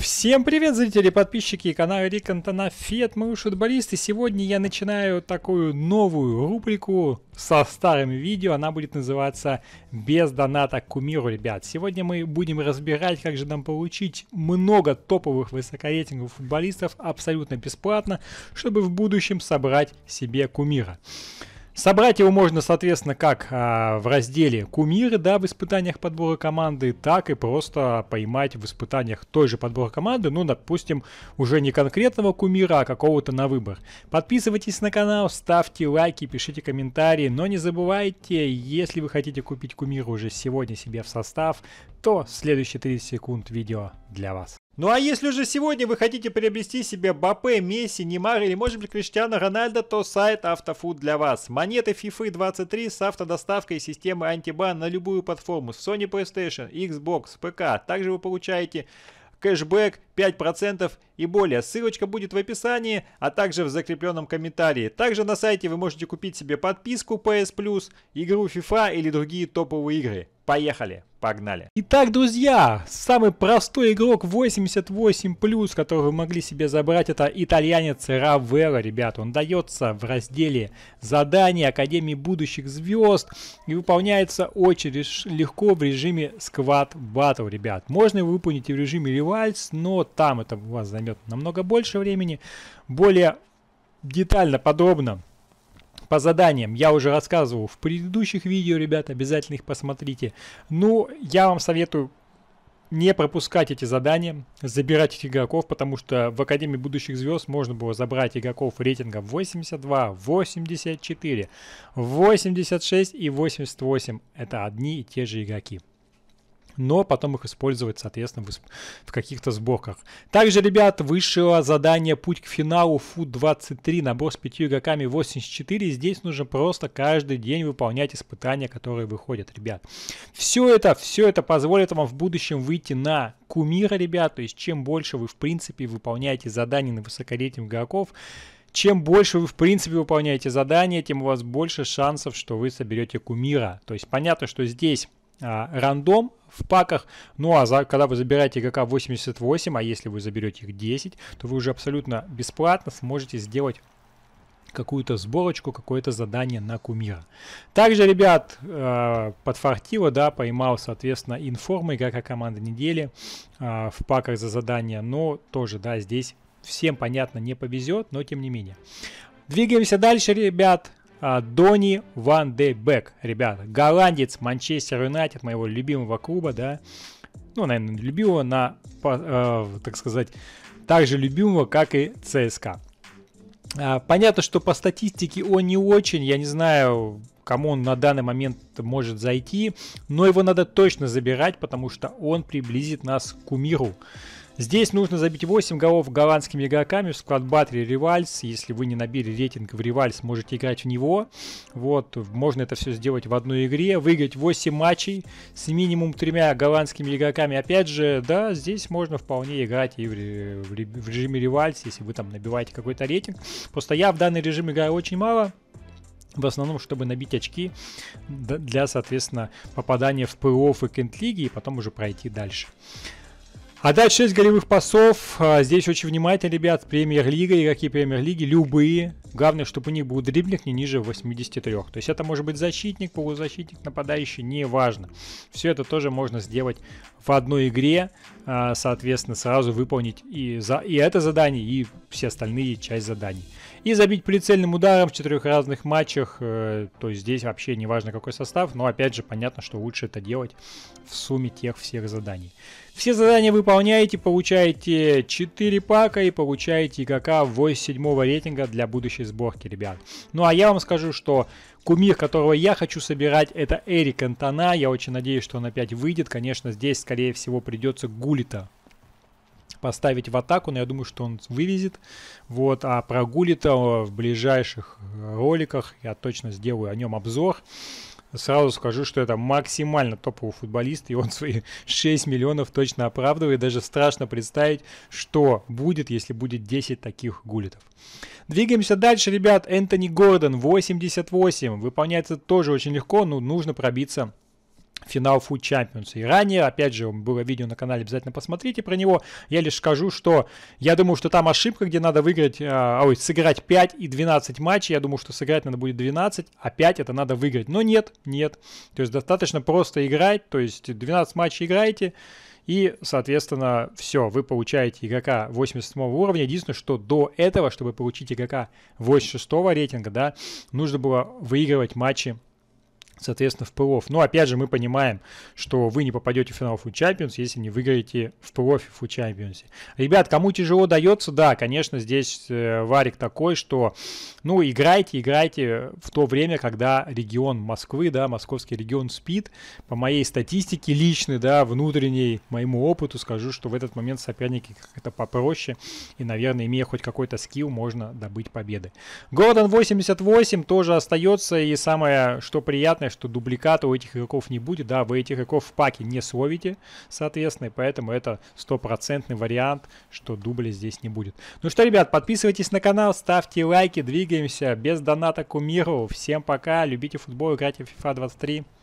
Всем привет, зрители, подписчики и канал Рик Антона Фет, мы футболисты. Сегодня я начинаю такую новую рубрику со старым видео. Она будет называться «Без доната кумиру, ребят». Сегодня мы будем разбирать, как же нам получить много топовых высокорейтинговых футболистов абсолютно бесплатно, чтобы в будущем собрать себе кумира. Собрать его можно, соответственно, как а, в разделе «Кумиры», да, в испытаниях подбора команды, так и просто поймать в испытаниях той же подбора команды, ну, допустим, уже не конкретного кумира, а какого-то на выбор. Подписывайтесь на канал, ставьте лайки, пишите комментарии, но не забывайте, если вы хотите купить кумира уже сегодня себе в состав, то следующие 30 секунд видео для вас. Ну а если уже сегодня вы хотите приобрести себе Бапе, Месси, Немар или может быть Криштиана Рональдо, то сайт Автофуд для вас. Монеты FIFA 23 с автодоставкой системы антибан на любую платформу Sony PlayStation, Xbox, ПК. Также вы получаете кэшбэк 5% и более. Ссылочка будет в описании, а также в закрепленном комментарии. Также на сайте вы можете купить себе подписку PS Plus, игру FIFA или другие топовые игры. Поехали, погнали. Итак, друзья, самый простой игрок 88+, который вы могли себе забрать, это итальянец Равера, ребят. Он дается в разделе «Задания Академии будущих звезд» и выполняется очень легко в режиме «Сквад Battle, ребят. Можно его выполнить и в режиме «Ревальс», но там это у вас займет займет намного больше времени. Более детально, подробно по заданиям я уже рассказывал в предыдущих видео, ребят, обязательно их посмотрите. Ну, я вам советую не пропускать эти задания, забирать этих игроков, потому что в Академии Будущих Звезд можно было забрать игроков рейтинга 82, 84, 86 и 88. Это одни и те же игроки но потом их использовать, соответственно, в, в каких-то сборках. Также, ребят, вышло задание «Путь к финалу» Food 23, набор с пятью игроками 84. Здесь нужно просто каждый день выполнять испытания, которые выходят, ребят. Все это, все это позволит вам в будущем выйти на кумира, ребят. То есть, чем больше вы, в принципе, выполняете задания на высоколетних игроков, чем больше вы, в принципе, выполняете задания, тем у вас больше шансов, что вы соберете кумира. То есть понятно, что здесь а, рандом в паках. Ну а за, когда вы забираете игрока 88, а если вы заберете их 10, то вы уже абсолютно бесплатно сможете сделать какую-то сборочку, какое-то задание на кумира. Также, ребят, э, а, подфартило, да, поймал, соответственно, информы игрока команды недели э, в паках за задание, но тоже, да, здесь всем, понятно, не повезет, но тем не менее. Двигаемся дальше, ребят. А, Дони Ван Де Бек, ребята, голландец Манчестер Юнайтед, моего любимого клуба, да, ну, наверное, любимого на, э, так сказать, так же любимого, как и ЦСКА. А, понятно, что по статистике он не очень, я не знаю, кому он на данный момент может зайти, но его надо точно забирать, потому что он приблизит нас к кумиру. Здесь нужно забить 8 голов голландскими игроками в склад Батри Ревальс. Если вы не набили рейтинг в Ревальс, можете играть в него. Вот, можно это все сделать в одной игре. Выиграть 8 матчей с минимум тремя голландскими игроками. Опять же, да, здесь можно вполне играть и в, в, в режиме Ревальс, если вы там набиваете какой-то рейтинг. Просто я в данный режим играю очень мало. В основном, чтобы набить очки для, соответственно, попадания в плей-офф и кент-лиги и потом уже пройти дальше. А дальше 6 голевых пасов. А, здесь очень внимательно, ребят, премьер-лига, игроки премьер-лиги, любые, Главное, чтобы у них был дриблинг не ниже 83. То есть это может быть защитник, полузащитник, нападающий, неважно. Все это тоже можно сделать в одной игре, а, соответственно, сразу выполнить и, за, и это задание, и все остальные часть заданий. И забить прицельным ударом в четырех разных матчах, э, то есть здесь вообще неважно какой состав, но опять же понятно, что лучше это делать в сумме тех всех заданий. Все задания выполняете, получаете 4 пака и получаете игрока 87 рейтинга для будущей следующей сборке, ребят. Ну а я вам скажу, что кумир, которого я хочу собирать, это Эрик Антона. Я очень надеюсь, что он опять выйдет. Конечно, здесь, скорее всего, придется Гулита поставить в атаку, но я думаю, что он вывезет. Вот, а про Гулита в ближайших роликах я точно сделаю о нем обзор. Сразу скажу, что это максимально топовый футболист, и он свои 6 миллионов точно оправдывает. Даже страшно представить, что будет, если будет 10 таких гулитов. Двигаемся дальше, ребят. Энтони Гордон, 88. Выполняется тоже очень легко, но нужно пробиться финал Food Champions. И ранее, опять же, было видео на канале, обязательно посмотрите про него. Я лишь скажу, что я думаю, что там ошибка, где надо выиграть, а, а ой, сыграть 5 и 12 матчей. Я думаю, что сыграть надо будет 12, а 5 это надо выиграть. Но нет, нет. То есть достаточно просто играть, то есть 12 матчей играете, и, соответственно, все, вы получаете игрока 87 уровня. Единственное, что до этого, чтобы получить игрока 86 рейтинга, да, нужно было выигрывать матчи соответственно, в плей-офф. Но, опять же, мы понимаем, что вы не попадете в финал FU Champions, если не выиграете в плей-офф FU Champions. Ребят, кому тяжело дается, да, конечно, здесь э, варик такой, что, ну, играйте, играйте в то время, когда регион Москвы, да, московский регион спит. По моей статистике личной, да, внутренней, моему опыту скажу, что в этот момент соперники как-то попроще. И, наверное, имея хоть какой-то скилл, можно добыть победы. Гордон 88 тоже остается. И самое, что приятное, понимаешь, что дубликата у этих игроков не будет, да, вы этих игроков в паке не словите, соответственно, и поэтому это стопроцентный вариант, что дубля здесь не будет. Ну что, ребят, подписывайтесь на канал, ставьте лайки, двигаемся без доната кумиру. Всем пока, любите футбол, играйте в FIFA 23.